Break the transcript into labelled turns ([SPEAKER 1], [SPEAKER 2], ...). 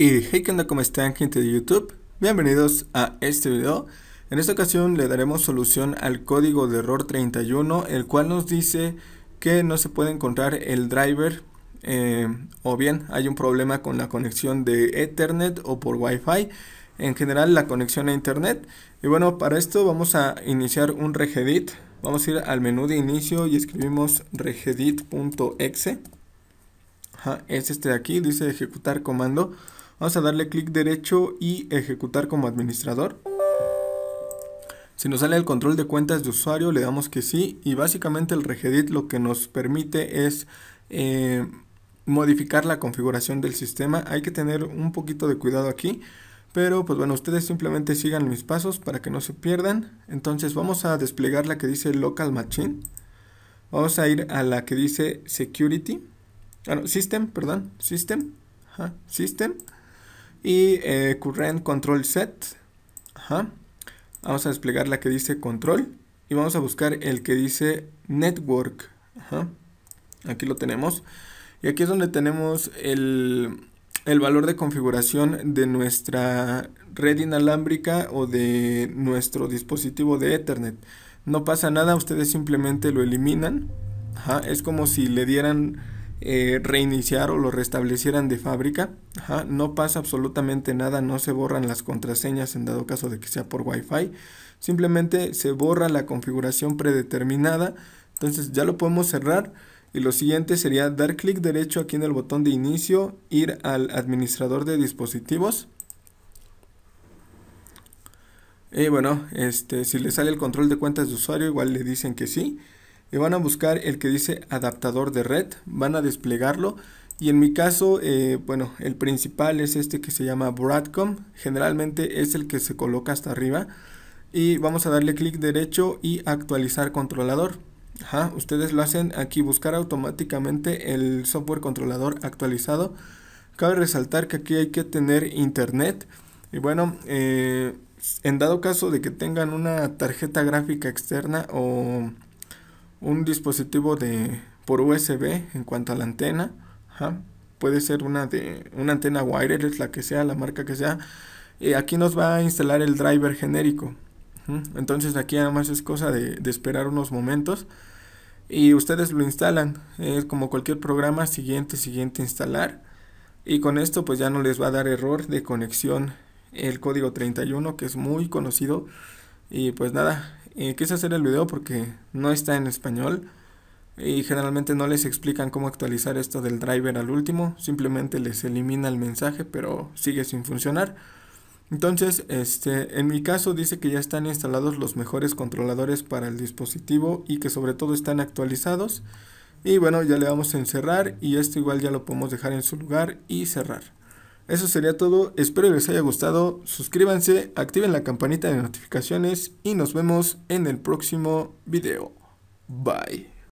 [SPEAKER 1] Y hey, ¿qué onda? ¿Cómo están gente de YouTube? Bienvenidos a este video. En esta ocasión le daremos solución al código de error 31, el cual nos dice que no se puede encontrar el driver eh, o bien hay un problema con la conexión de Ethernet o por Wi-Fi. En general la conexión a Internet. Y bueno, para esto vamos a iniciar un regedit. Vamos a ir al menú de inicio y escribimos regedit.exe. Es este de aquí, dice ejecutar comando. Vamos a darle clic derecho y ejecutar como administrador. Si nos sale el control de cuentas de usuario, le damos que sí. Y básicamente el regedit lo que nos permite es eh, modificar la configuración del sistema. Hay que tener un poquito de cuidado aquí. Pero pues bueno, ustedes simplemente sigan mis pasos para que no se pierdan. Entonces vamos a desplegar la que dice Local Machine. Vamos a ir a la que dice Security. Ah, System, perdón. System. System y eh, current control set. Vamos a desplegar la que dice control y vamos a buscar el que dice network. Aquí lo tenemos. Y aquí es donde tenemos el, valor de configuración de nuestra red inalámbrica o de nuestro dispositivo de Ethernet. No pasa nada, ustedes simplemente lo eliminan. Es como si le dieran eh, reiniciar o lo restablecieran de fábrica, no pasa absolutamente nada, no se borran las contraseñas en dado caso de que sea por Wi-Fi, simplemente se borra la configuración predeterminada, entonces ya lo podemos cerrar y lo siguiente sería dar clic derecho aquí en el botón de inicio, ir al administrador de dispositivos. Y bueno, este, si le sale el control de cuentas de usuario, igual le dicen que sí y van a buscar el que dice adaptador de red, van a desplegarlo y en mi caso, eh, bueno, el principal es este que se llama Broadcom, generalmente es el que se coloca hasta arriba y vamos a darle clic derecho y actualizar controlador. Ajá, ustedes lo hacen aquí, buscar automáticamente el software controlador actualizado. Cabe resaltar que aquí hay que tener internet y bueno, eh, en dado caso de que tengan una tarjeta gráfica externa o un dispositivo de por USB en cuanto a la antena. Puede ser una de una antena wireless, la que sea, la marca que sea. y eh, aquí nos va a instalar el driver genérico. Entonces aquí nada más es cosa de, esperar unos momentos. Y ustedes lo instalan. Es como cualquier programa, siguiente, siguiente, instalar. Y con esto pues ya no les va a dar error de conexión el código 31 que es muy conocido. Y pues nada, eh, quise hacer el video porque no está en español y generalmente no les explican cómo actualizar esto del driver al último, simplemente les elimina el mensaje pero sigue sin funcionar. Entonces, este, en mi caso dice que ya están instalados los mejores controladores para el dispositivo y que sobre todo están actualizados. Y bueno, ya le vamos a encerrar y esto igual ya lo podemos dejar en su lugar y cerrar. Eso sería todo, espero les haya gustado, suscríbanse, activen la campanita de notificaciones y nos vemos en el próximo video. Bye.